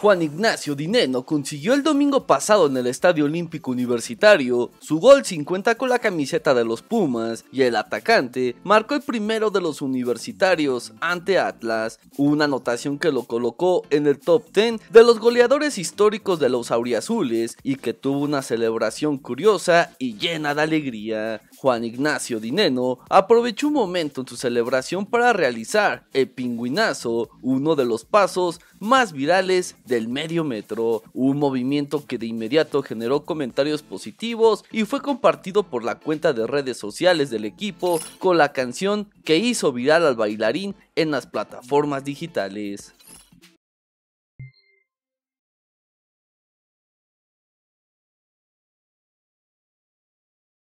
Juan Ignacio Dineno consiguió el domingo pasado en el Estadio Olímpico Universitario su gol 50 con la camiseta de los Pumas y el atacante marcó el primero de los universitarios ante Atlas, una anotación que lo colocó en el top 10 de los goleadores históricos de los auriazules y que tuvo una celebración curiosa y llena de alegría. Juan Ignacio Dineno aprovechó un momento en su celebración para realizar el pingüinazo, uno de los pasos más virales del medio metro, un movimiento que de inmediato generó comentarios positivos y fue compartido por la cuenta de redes sociales del equipo con la canción que hizo viral al bailarín en las plataformas digitales.